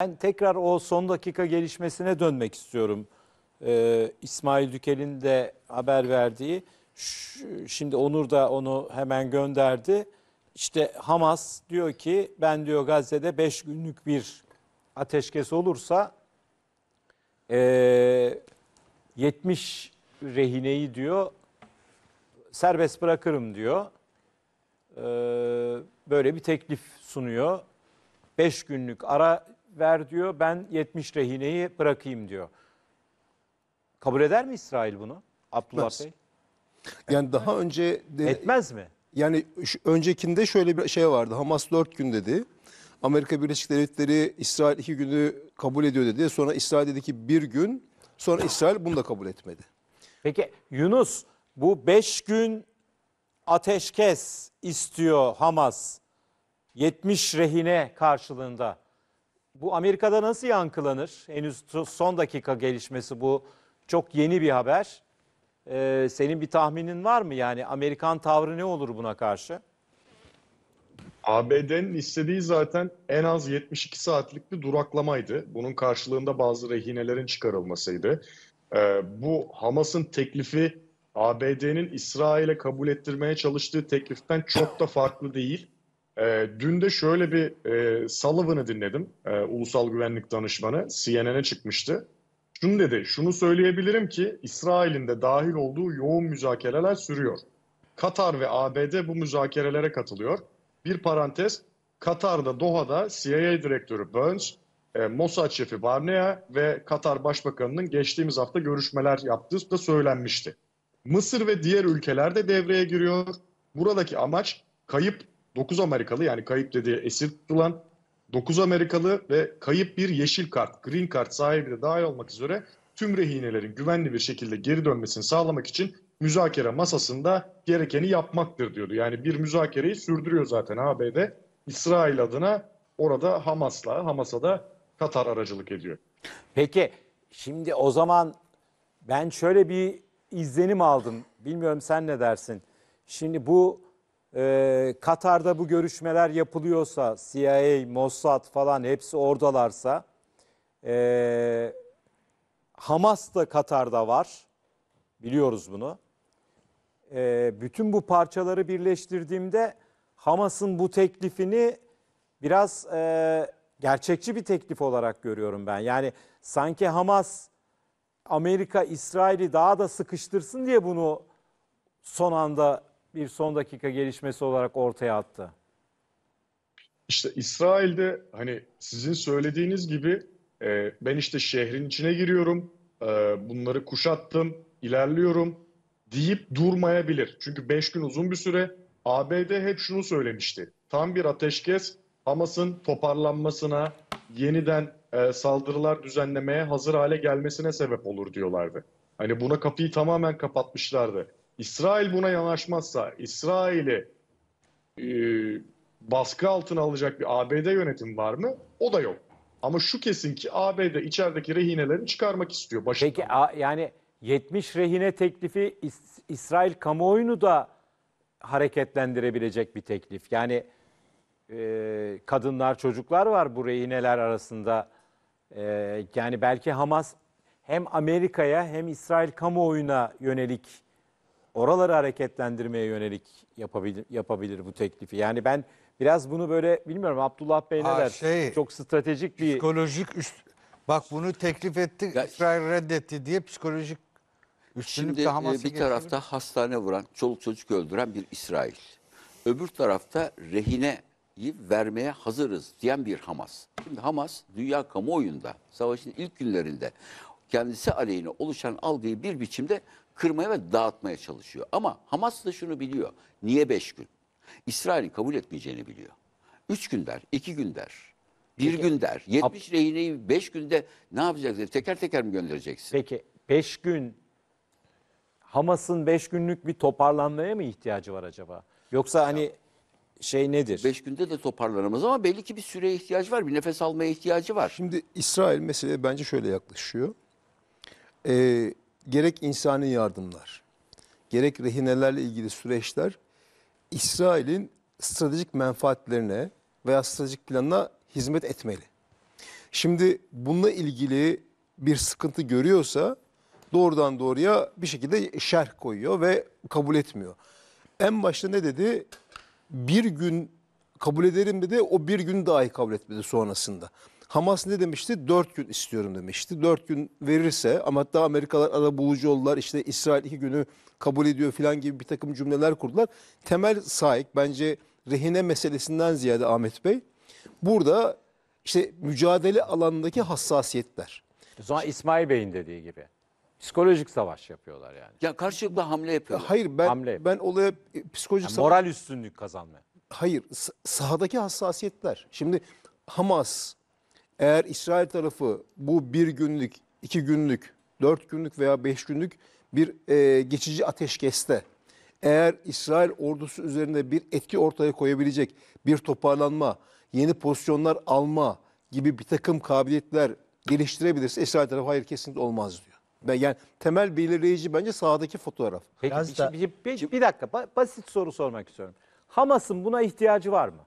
Ben tekrar o son dakika gelişmesine dönmek istiyorum. Ee, İsmail Dükel'in de haber verdiği. şimdi Onur da onu hemen gönderdi. İşte Hamas diyor ki ben diyor Gazze'de 5 günlük bir ateşkes olursa e, 70 rehineyi diyor serbest bırakırım diyor. E, böyle bir teklif sunuyor. 5 günlük ara ver diyor ben 70 rehineyi bırakayım diyor. Kabul eder mi İsrail bunu Abdullah Etmez. Bey? Yani daha önce de, Etmez mi? yani şu- öncekinde şöyle bir şey vardı. Hamas 4 gün dedi. Amerika Birleşik Devletleri İsrail 2 günü kabul ediyor dedi. Sonra İsrail dedi ki bir gün. Sonra İsrail bunu da kabul etmedi. Peki Yunus bu 5 gün ateşkes istiyor Hamas 70 rehine karşılığında. Bu Amerika'da nasıl yankılanır? Henüz son dakika gelişmesi bu çok yeni bir haber. Ee, senin bir tahminin var mı? Yani Amerikan tavrı ne olur buna karşı? ABD'nin istediği zaten en az 72 saatlik bir duraklamaydı. Bunun karşılığında bazı rehinelerin çıkarılmasıydı. Ee, bu Hamas'ın teklifi ABD'nin İsrail'e kabul ettirmeye çalıştığı tekliften çok da farklı değil. E, dün de şöyle bir e, Sullivan'ı dinledim. E, Ulusal Güvenlik Danışmanı CNN'e çıkmıştı. Şunu dedi, şunu söyleyebilirim ki İsrail'in de dahil olduğu yoğun müzakereler sürüyor. Katar ve ABD bu müzakerelere katılıyor. Bir parantez, Katar'da Doha'da CIA direktörü Burns, e, Mossad şefi Barnea ve Katar Başbakanı'nın geçtiğimiz hafta görüşmeler yaptığı da söylenmişti. Mısır ve diğer ülkeler de devreye giriyor. Buradaki amaç kayıp 9 Amerikalı yani kayıp dediği esir tutulan 9 Amerikalı ve kayıp bir yeşil kart, green kart sahibi de dahil olmak üzere tüm rehinelerin güvenli bir şekilde geri dönmesini sağlamak için müzakere masasında gerekeni yapmaktır diyordu. Yani bir müzakereyi sürdürüyor zaten ABD. İsrail adına orada Hamas'la, Hamas'a da Katar aracılık ediyor. Peki şimdi o zaman ben şöyle bir izlenim aldım. Bilmiyorum sen ne dersin? Şimdi bu e, Katar'da bu görüşmeler yapılıyorsa, CIA, Mossad falan hepsi oradalarsa, e, Hamas da Katar'da var, biliyoruz bunu. E, bütün bu parçaları birleştirdiğimde Hamas'ın bu teklifini biraz e, gerçekçi bir teklif olarak görüyorum ben. Yani sanki Hamas Amerika, İsrail'i daha da sıkıştırsın diye bunu son anda bir son dakika gelişmesi olarak ortaya attı? İşte İsrail'de hani sizin söylediğiniz gibi e, ben işte şehrin içine giriyorum, e, bunları kuşattım, ilerliyorum deyip durmayabilir. Çünkü 5 gün uzun bir süre ABD hep şunu söylemişti. Tam bir ateşkes Hamas'ın toparlanmasına, yeniden e, saldırılar düzenlemeye hazır hale gelmesine sebep olur diyorlardı. Hani buna kapıyı tamamen kapatmışlardı. İsrail buna yanaşmazsa, İsrail'i e, baskı altına alacak bir ABD yönetim var mı? O da yok. Ama şu kesin ki ABD içerideki rehinelerini çıkarmak istiyor. Başından. Peki a, yani 70 rehine teklifi İs- İsrail kamuoyunu da hareketlendirebilecek bir teklif. Yani e, kadınlar, çocuklar var bu rehineler arasında. E, yani belki Hamas hem Amerika'ya hem İsrail kamuoyuna yönelik oraları hareketlendirmeye yönelik yapabilir, yapabilir bu teklifi. Yani ben biraz bunu böyle bilmiyorum Abdullah Bey ne Ha, der? şey, Çok stratejik bir Psikolojik üst... Bak bunu teklif etti, Ya- İsrail reddetti diye psikolojik üstünlük Şimdi de e, Hamas'a bir getirir. tarafta hastane vuran, çoluk çocuk öldüren bir İsrail. Öbür tarafta rehineyi vermeye hazırız diyen bir Hamas. Şimdi Hamas dünya kamuoyunda, savaşın ilk günlerinde kendisi aleyhine oluşan algıyı bir biçimde kırmaya ve dağıtmaya çalışıyor. Ama Hamas da şunu biliyor. Niye beş gün? İsrail'in kabul etmeyeceğini biliyor. Üç gün der, iki gün der, bir Peki. gün der. 70 rehineyi beş günde ne yapacaksın? Teker teker mi göndereceksin? Peki beş gün Hamas'ın beş günlük bir toparlanmaya mı ihtiyacı var acaba? Yoksa hani şey nedir? Beş günde de toparlanamaz ama belli ki bir süreye ihtiyacı var. Bir nefes almaya ihtiyacı var. Şimdi İsrail meseleye bence şöyle yaklaşıyor. Ee, gerek insani yardımlar, gerek rehinelerle ilgili süreçler İsrail'in stratejik menfaatlerine veya stratejik planına hizmet etmeli. Şimdi bununla ilgili bir sıkıntı görüyorsa doğrudan doğruya bir şekilde şerh koyuyor ve kabul etmiyor. En başta ne dedi? Bir gün kabul ederim dedi. O bir gün dahi kabul etmedi sonrasında. Hamas ne demişti? Dört gün istiyorum demişti. Dört gün verirse ama hatta Amerikalar ara bulucu oldular İşte İsrail iki günü kabul ediyor filan gibi bir takım cümleler kurdular. Temel sahip bence rehine meselesinden ziyade Ahmet Bey burada işte mücadele alanındaki hassasiyetler. O zaman İsmail Bey'in dediği gibi. Psikolojik savaş yapıyorlar yani. Ya karşılıklı hamle yapıyorlar. Hayır ben Hamle ben olaya psikolojik Yani savaş moral üstünlük kazanma. hayır sahadaki hassasiyetler. Şimdi Hamas eğer İsrail tarafı bu bir günlük, iki günlük, dört günlük veya beş günlük bir e, geçici ateşkeste eğer İsrail ordusu üzerinde bir etki ortaya koyabilecek bir toparlanma, yeni pozisyonlar alma gibi bir takım kabiliyetler geliştirebilirse İsrail tarafı hayır kesinlikle olmaz diyor. Ben yani temel belirleyici bence sahadaki fotoğraf. Peki bir, da... Şey- bir, bir, bir dakika basit soru sormak istiyorum. Hamas'ın buna ihtiyacı var mı?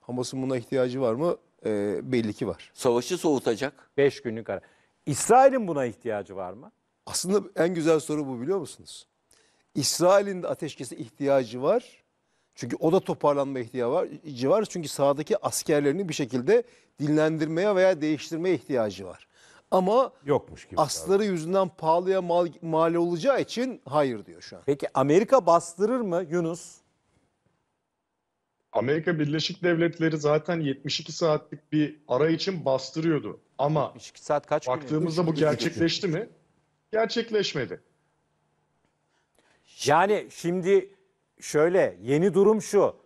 Hamas'ın buna ihtiyacı var mı? e, belli ki var. Savaşı soğutacak. Beş günlük ara. İsrail'in buna ihtiyacı var mı? Aslında en güzel soru bu biliyor musunuz? İsrail'in de ateşkese ihtiyacı var. Çünkü o da toparlanma ihtiyacı var. Çünkü sahadaki askerlerini bir şekilde dinlendirmeye veya değiştirmeye ihtiyacı var. Ama Yokmuş gibi. asları yüzünden pahalıya mal, mal olacağı için hayır diyor şu an. Peki Amerika bastırır mı Yunus? Amerika Birleşik Devletleri zaten 72 saatlik bir ara için bastırıyordu. Ama 72 saat kaç baktığımızda bu gerçekleşti mi? Gerçekleşmedi. Yani şimdi şöyle yeni durum şu.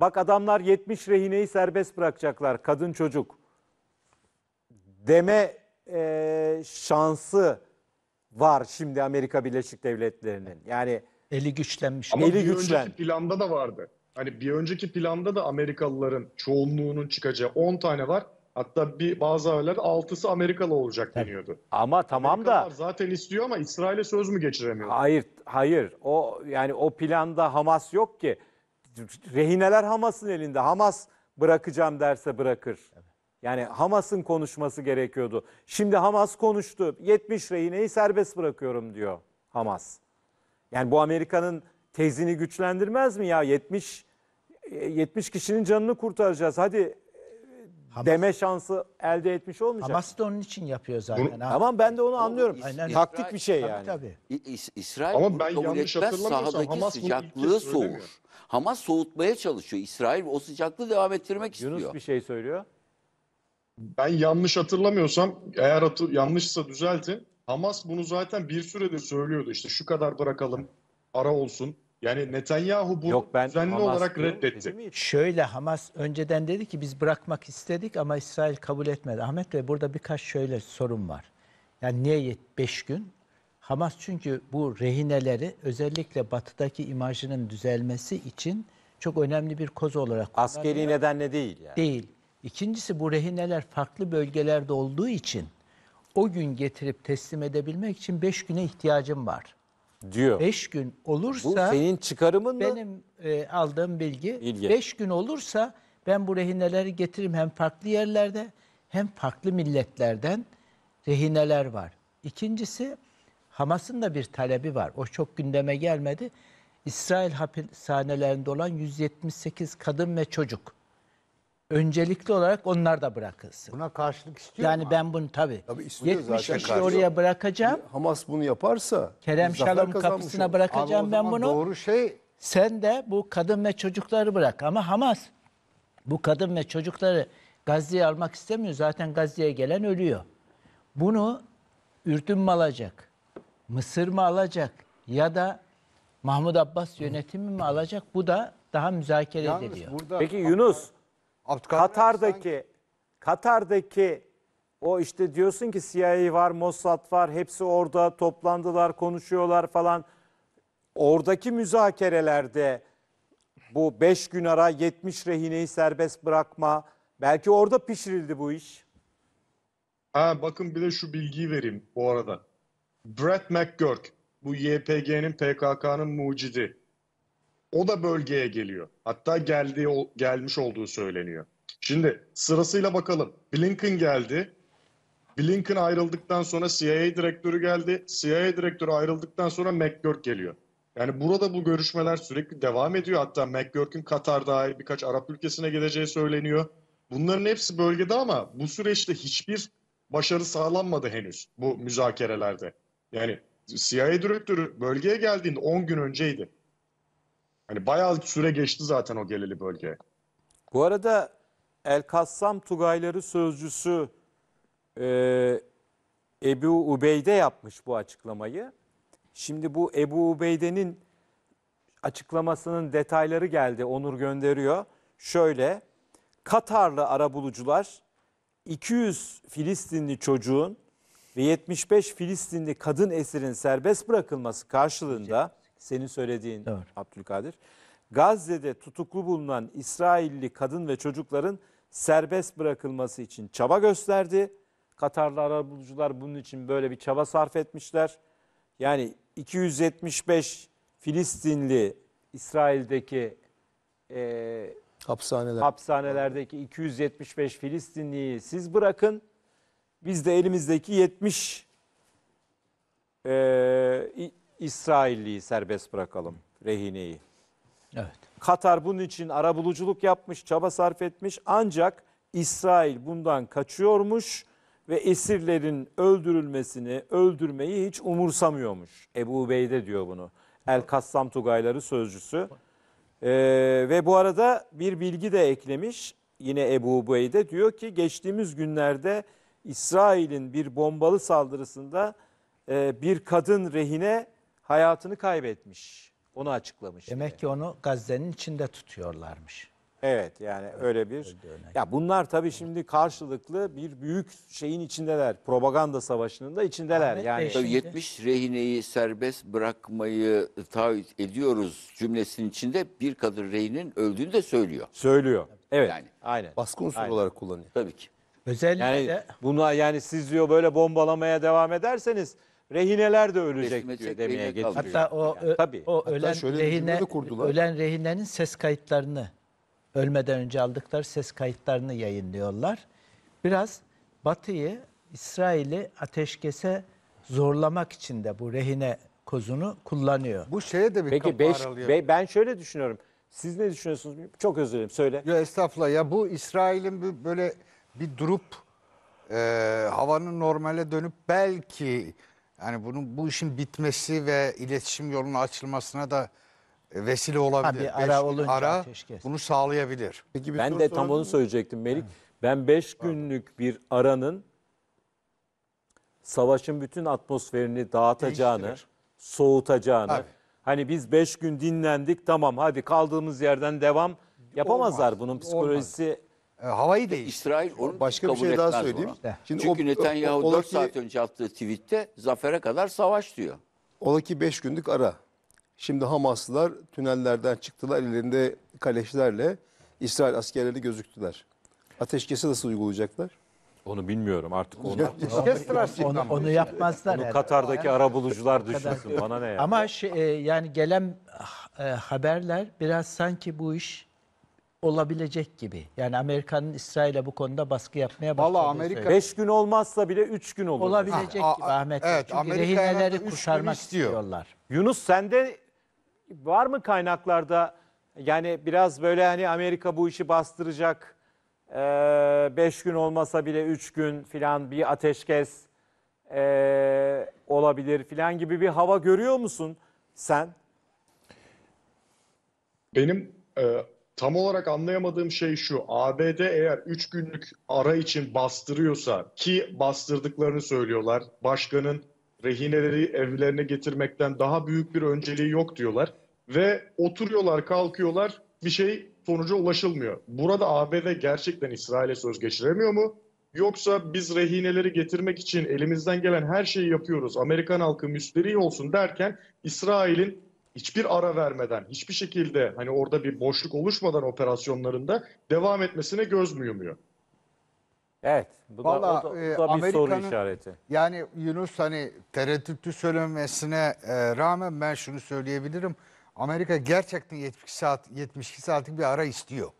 Bak adamlar 70 rehineyi serbest bırakacaklar kadın çocuk. Deme e, şansı var şimdi Amerika Birleşik Devletleri'nin. Yani eli güçlenmiş. Ama eli bir güçlen. önceki planda da vardı hani bir önceki planda da Amerikalıların çoğunluğunun çıkacağı 10 tane var. Hatta bir bazı haberler 6'sı Amerikalı olacak deniyordu. Ama tamam da zaten istiyor ama İsrail'e söz mü geçiremiyor? Hayır, hayır. O yani o planda Hamas yok ki. Rehineler Hamas'ın elinde. Hamas bırakacağım derse bırakır. Yani Hamas'ın konuşması gerekiyordu. Şimdi Hamas konuştu. 70 rehineyi serbest bırakıyorum diyor Hamas. Yani bu Amerika'nın tezini güçlendirmez mi ya 70 70 kişinin canını kurtaracağız hadi e, Hamas, deme şansı elde etmiş olmayacak. Hamas da onun için yapıyor zaten. Bunu, tamam ben de onu anlıyorum. Aynen. Taktik İsrail, bir şey yani. Tabii, tabii. İsrail Ama ben kabul yanlış etmez sahadaki Hamas sıcaklığı soğur. Hamas soğutmaya çalışıyor. İsrail o sıcaklığı devam ettirmek Yunus istiyor. Yunus bir şey söylüyor. Ben yanlış hatırlamıyorsam eğer hatır, yanlışsa düzeltin. Hamas bunu zaten bir süredir söylüyordu. İşte şu kadar bırakalım, ara olsun. Yani Netanyahu bunu Yok, ben düzenli Hamas olarak reddetti. Şöyle Hamas önceden dedi ki biz bırakmak istedik ama İsrail kabul etmedi. Ahmet Bey burada birkaç şöyle sorun var. Yani niye 5 gün? Hamas çünkü bu rehineleri özellikle batıdaki imajının düzelmesi için çok önemli bir koz olarak Askeri nedenle değil yani. değil. İkincisi bu rehineler farklı bölgelerde olduğu için o gün getirip teslim edebilmek için 5 güne ihtiyacım var diyor. 5 gün Bu senin çıkarımın mı? benim e, aldığım bilgi Bilgi. 5 gün olursa ben bu rehineleri getiririm hem farklı yerlerde hem farklı milletlerden rehineler var. İkincisi Hamas'ın da bir talebi var. O çok gündeme gelmedi. İsrail hapishanelerinde olan 178 kadın ve çocuk öncelikli olarak onlar da bırakılsın. Buna karşılık istiyor Yani mu? ben bunu tabii. Tabii 70 kişi karşılık. oraya bırakacağım. Hamas bunu yaparsa Kerem Şalom kapısına oluruz. bırakacağım ben bunu. Doğru şey Sen de bu kadın ve çocukları bırak. Ama Hamas bu kadın ve çocukları Gazze'ye almak istemiyor. Zaten Gazze'ye gelen ölüyor. Bunu Ürdün mü alacak? Mısır mı alacak? Ya da Mahmut Abbas yönetimi mi alacak? Bu da daha müzakere yalnız ediliyor. Peki Yunus Abdülkadir Katar'daki sanki... Katar'daki o işte diyorsun ki CIA var, Mossad var, hepsi orada toplandılar, konuşuyorlar falan. Oradaki müzakerelerde bu 5 gün ara 70 rehineyi serbest bırakma, belki orada pişirildi bu iş. Ha bakın bir de şu bilgiyi vereyim bu arada. Brett McGurk, bu YPG'nin PKK'nın mucidi. O da bölgeye geliyor. Hatta geldiği gelmiş olduğu söyleniyor. Şimdi sırasıyla bakalım. Blinken geldi. Blinken ayrıldıktan sonra CIA direktörü geldi. CIA direktörü ayrıldıktan sonra McGurk geliyor. Yani burada bu görüşmeler sürekli devam ediyor. Hatta McGurk'ün Katar dahil birkaç Arap ülkesine geleceği söyleniyor. Bunların hepsi bölgede ama bu süreçte hiçbir başarı sağlanmadı henüz bu müzakerelerde. Yani CIA direktörü bölgeye geldiğinde 10 gün önceydi. Hani bayağı süre geçti zaten o geleli bölge. Bu arada El Kassam Tugayları sözcüsü e, Ebu Ubeyde yapmış bu açıklamayı. Şimdi bu Ebu Ubeyde'nin açıklamasının detayları geldi. Onur gönderiyor. Şöyle Katarlı arabulucular 200 Filistinli çocuğun ve 75 Filistinli kadın esirin serbest bırakılması karşılığında senin söylediğin evet. Abdülkadir. Gazze'de tutuklu bulunan İsrailli kadın ve çocukların serbest bırakılması için çaba gösterdi. Katarlı arabulucular bunun için böyle bir çaba sarf etmişler. Yani 275 Filistinli İsrail'deki e, Hapishaneler. hapishanelerdeki 275 Filistinliyi siz bırakın. Biz de elimizdeki 70 e, İsrailliyi serbest bırakalım, rehineyi. Evet. Katar bunun için arabuluculuk yapmış, çaba sarf etmiş ancak İsrail bundan kaçıyormuş ve esirlerin öldürülmesini, öldürmeyi hiç umursamıyormuş. Ebu Ubeyde diyor bunu. El Kassam Tugayları sözcüsü. Ee, ve bu arada bir bilgi de eklemiş. Yine Ebu Ubeyde diyor ki geçtiğimiz günlerde İsrail'in bir bombalı saldırısında e, bir kadın rehine hayatını kaybetmiş. Onu açıklamış. Demek ki onu Gazze'nin içinde tutuyorlarmış. Evet yani öyle bir. Ya bunlar tabii şimdi karşılıklı bir büyük şeyin içindeler. Propaganda savaşının da içindeler. Ahmet Yani Tabii 70 rehineyi serbest bırakmayı taahhüt ediyoruz cümlesinin içinde bir kadın rehinin öldüğünü de söylüyor. söylüyor. Evet. Yani. Aynen. Baskı unsuru olarak kullanıyor. Tabii ki. Özellikle Yani buna yani siz diyor böyle bombalamaya devam ederseniz rehineler de ölecek Resme diyor demeye getiriyor. Hatta o ö- Tabii. o ölen şöyle rehine ölen rehinenin ses kayıtlarını ölmeden önce aldıkları ses kayıtlarını yayınlıyorlar. Biraz Batı'yı İsrail'i ateşkese zorlamak için de bu rehine kozunu kullanıyor. Bu şeye de bir Peki kapı beş, aralıyor. be- ben şöyle düşünüyorum. Siz ne düşünüyorsunuz? Çok özür dilerim. Söyle. Ya estağfurullah ya bu İsrail'in bir- böyle bir durup e, havanın normale dönüp belki yani bunun bu işin bitmesi ve iletişim yolunun açılmasına da e, vesile olabilir. Ha, bir ara olunca ara bunu sağlayabilir. Peki bir ben de tam onu söyleyecektim Melik. Ben beş günlük bir aranın savaşın bütün atmosferini dağıtacağını, Değiştirir. soğutacağını. Tabii. Hani biz beş gün dinlendik tamam hadi kaldığımız yerden devam yapamazlar. Olmaz. Bunun psikolojisi Olmaz. E, havayı değiştirdi. İsrail onu Başka kabul bir şey daha söyleyeyim. buna. Şimdi Çünkü o- Netanyahu o- 4 ki- saat önce attığı tweette zafere kadar savaş diyor. Ola ki 5 günlük ara. Şimdi Hamaslılar tünellerden çıktılar ellerinde kaleşlerle İsrail askerleri gözüktüler. Ateşkesi nasıl uygulayacaklar? Onu bilmiyorum artık onu, Kestirler şey Onu, onu yapmazlar. onu Katar'daki ara bulucular düşünsün bana ne ya. Ama şey, e, yani gelen e, haberler biraz sanki bu iş olabilecek gibi. Yani Amerika'nın İsrail'e bu konuda baskı yapmaya başladığı Vallahi Amerika- söyleniyor. 5 gün olmazsa bile 3 gün olur. Olabilecek Ha, gibi a- Ahmet evet, Çünkü Amerika rehineleri kuşarmak istiyor. istiyorlar. Yunus sende var mı kaynaklarda yani biraz böyle hani Amerika bu işi bastıracak 5 gün olmasa bile 3 gün filan bir ateşkes eee, olabilir filan gibi bir hava görüyor musun sen? Benim tam olarak anlayamadığım şey şu. ABD eğer 3 günlük ara için bastırıyorsa ki bastırdıklarını söylüyorlar. Başkanın rehineleri evlerine getirmekten daha büyük bir önceliği yok diyorlar. Ve oturuyorlar kalkıyorlar bir şey sonuca ulaşılmıyor. Burada ABD gerçekten İsrail'e söz geçiremiyor mu? Yoksa biz rehineleri getirmek için elimizden gelen her şeyi yapıyoruz. Amerikan halkı müsterih olsun derken İsrail'in hiçbir ara vermeden, hiçbir şekilde hani orada bir boşluk oluşmadan operasyonlarında devam etmesine göz mü yumuyor? Evet. Bu Valla da, o da, e, da bir soru e, işareti. Yani Yunus hani tereddütlü söylemesine e, rağmen ben şunu söyleyebilirim. Amerika gerçekten 72 saat 72 saatlik bir ara istiyor.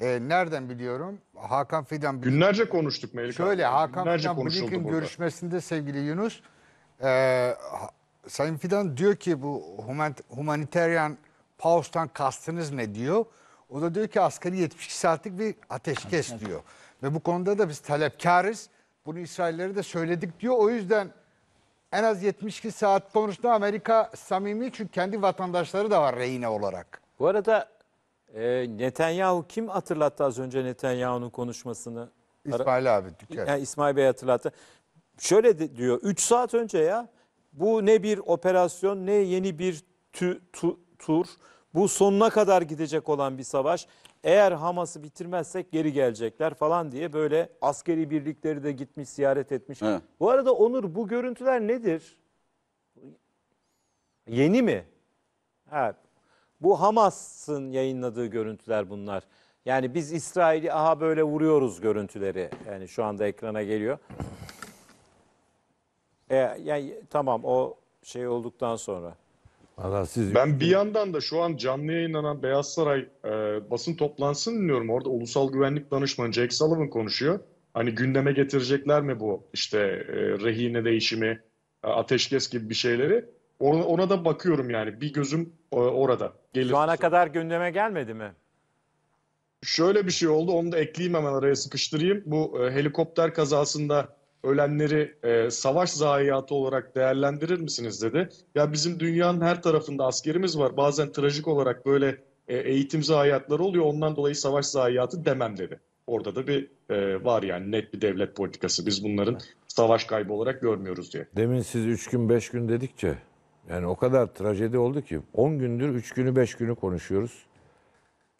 E, nereden biliyorum? Hakan Fidan günlerce konuştuk Melika. Şöyle Hakan günlerce Fidan Blinken görüşmesinde sevgili Yunus e, Sayın Fidan diyor ki bu humanitarian pause'tan kastınız ne diyor. O da diyor ki asgari 72 saatlik bir ateşkes evet. diyor. Ve bu konuda da biz talepkarız. Bunu İsraillere de söyledik diyor. O yüzden en az 72 saat konuştu. Amerika samimi çünkü kendi vatandaşları da var rehine olarak. Bu arada e, Netanyahu kim hatırlattı az önce Netanyahu'nun konuşmasını? İsmail abi. Yani İsmail Bey hatırlattı. Şöyle de, diyor 3 saat önce ya bu ne bir operasyon ne yeni bir tü, tu, tur. Bu sonuna kadar gidecek olan bir savaş. Eğer Hamas'ı bitirmezsek geri gelecekler falan diye böyle askeri birlikleri de gitmiş ziyaret etmiş. He. Bu arada Onur bu görüntüler nedir? Yeni mi? Ha, bu Hamas'ın yayınladığı görüntüler bunlar. Yani biz İsrail'i aha böyle vuruyoruz görüntüleri. Yani şu anda ekrana geliyor. E, yani tamam o şey olduktan sonra. siz Ben bir yandan da şu an canlı yayınlanan Beyaz Saray e, basın toplantısını dinliyorum. Orada Ulusal Güvenlik Danışmanı Jack Sullivan konuşuyor. Hani gündeme getirecekler mi bu işte e, rehine değişimi, e, ateşkes gibi bir şeyleri. Ona, ona da bakıyorum yani bir gözüm e, orada. Gelir. Şu ana kadar gündeme gelmedi mi? Şöyle bir şey oldu onu da ekleyeyim hemen araya sıkıştırayım. Bu e, helikopter kazasında ölenleri e, savaş zayiatı olarak değerlendirir misiniz dedi. Ya bizim dünyanın her tarafında askerimiz var. Bazen trajik olarak böyle e, eğitim zayiatları oluyor. Ondan dolayı savaş zayiatı demem dedi. Orada da bir e, var yani net bir devlet politikası. Biz bunların savaş kaybı olarak görmüyoruz diye. Demin siz 3 gün 5 gün dedikçe yani o kadar trajedi oldu ki 10 gündür 3 günü 5 günü konuşuyoruz.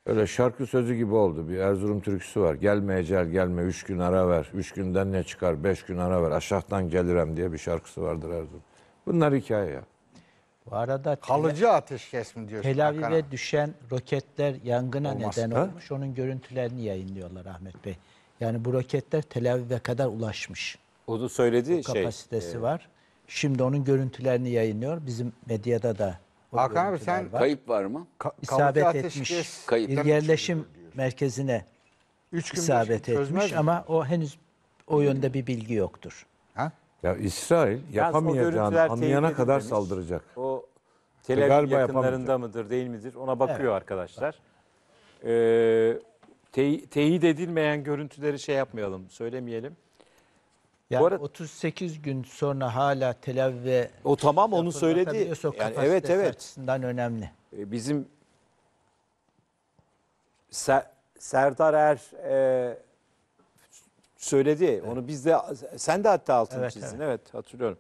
Öyle şarkı sözü gibi oldu. Bir Erzurum türküsü var. Gelme ecel gelme, üç gün ara ver. Üç günden ne çıkar, beş gün ara ver. Aşağıdan gelirem diye bir şarkısı vardır Erzurum. Bunlar hikaye ya. Bu arada Kalıcı ateşkes mi diyorsun? Tel Aviv'e düşen roketler yangına Olmaz. neden Ha? olmuş. Onun görüntülerini yayınlıyorlar Ahmet Bey. Yani bu roketler Tel Aviv'e kadar ulaşmış. Onu söyledi şey. Kapasitesi e, var. Şimdi onun görüntülerini yayınlıyor. Bizim medyada da Hakan abi sen var. Kayıp var mı? Ka isabet etmiş. Kayıp. Bir yerleşim merkezine üç gün isabet gün etmiş mi? ama o henüz o yönde bir bilgi yoktur. Ha? Ya İsrail yapamayacağını anlayana kadar demiş. saldıracak. O Tel Aviv yakınlarında mıdır değil midir ona bakıyor evet. arkadaşlar. Ee, te teyit edilmeyen görüntüleri şey yapmayalım söylemeyelim. Yani Bu arada- 38 gün sonra hala Tel Aviv'e O tamam onu söyledi. yapılabiliyorsa Yani kapasitesi evet evet. açısından önemli. E, Bizim Se- Serdar Er e, söyledi. Onu biz de sen de hatta altını Evet, çizdin. evet hatırlıyorum.